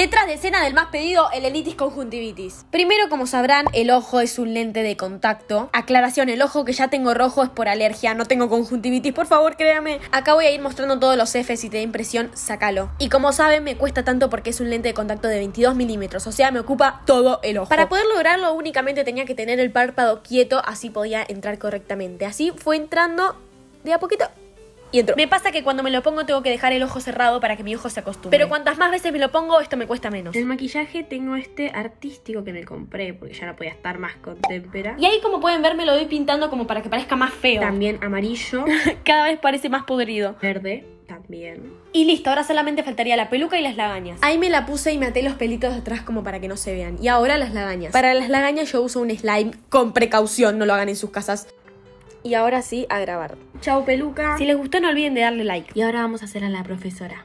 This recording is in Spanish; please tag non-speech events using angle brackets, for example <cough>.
Detrás de escena del más pedido, el elitis conjuntivitis. Primero, como sabrán, el ojo es un lente de contacto. Aclaración, el ojo que ya tengo rojo es por alergia, no tengo conjuntivitis, por favor, créame. Acá voy a ir mostrando todos los F, si te da impresión, sácalo. Y como saben, me cuesta tanto porque es un lente de contacto de 22 milímetros, o sea, me ocupa todo el ojo. Para poder lograrlo, únicamente tenía que tener el párpado quieto, así podía entrar correctamente. Así fue entrando de a poquito y Me pasa que cuando me lo pongo tengo que dejar el ojo cerrado para que mi ojo se acostumbre. Pero cuantas más veces me lo pongo, esto me cuesta menos. El maquillaje tengo este artístico que me compré porque ya no podía estar más contempera. Y ahí como pueden ver me lo doy pintando como para que parezca más feo. También amarillo. <laughs> Cada vez parece más podrido. Verde también. Y listo, ahora solamente faltaría la peluca y las lagañas. Ahí me la puse y maté los pelitos de atrás como para que no se vean. Y ahora las lagañas. Para las lagañas yo uso un slime con precaución, no lo hagan en sus casas y ahora sí a grabar. Chao peluca. Si les gustó no olviden de darle like. Y ahora vamos a hacer a la profesora.